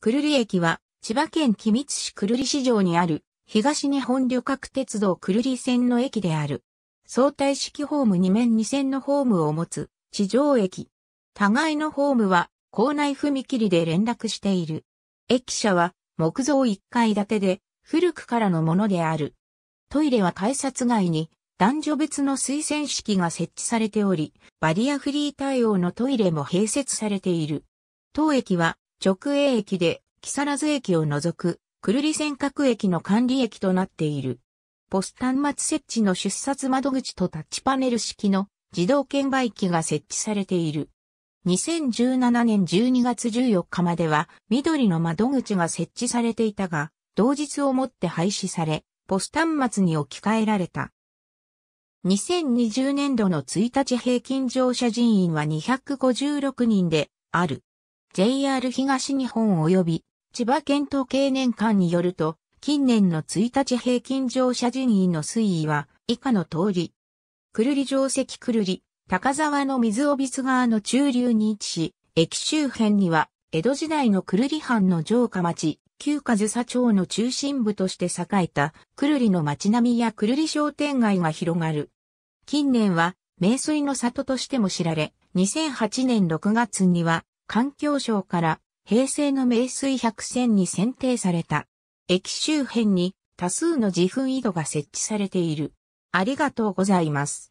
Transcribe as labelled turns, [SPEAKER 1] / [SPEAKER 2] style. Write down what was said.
[SPEAKER 1] くるり駅は、千葉県君津市くるり市場にある、東日本旅客鉄道くるり線の駅である。相対式ホーム2面2線のホームを持つ、地上駅。互いのホームは、構内踏切で連絡している。駅舎は、木造1階建てで、古くからのものである。トイレは改札外に、男女別の推薦式が設置されており、バリアフリー対応のトイレも併設されている。当駅は、直営駅で、木更津駅を除く、久留里線各駅の管理駅となっている。ポス端末設置の出札窓口とタッチパネル式の自動券売機が設置されている。2017年12月14日までは緑の窓口が設置されていたが、同日をもって廃止され、ポス端末に置き換えられた。2020年度の1日平均乗車人員は256人である。JR 東日本及び千葉県統計年間によると、近年の1日平均乗車人員の推移は以下の通り。くるり城石くるり、高沢の水尾津川の中流に位置し、駅周辺には、江戸時代のくるり藩の城下町、旧和佐町の中心部として栄えた、くるりの町並みやくるり商店街が広がる。近年は、名水の里としても知られ、2008年6月には、環境省から平成の名水百選に選定された。駅周辺に多数の自噴井戸が設置されている。ありがとうございます。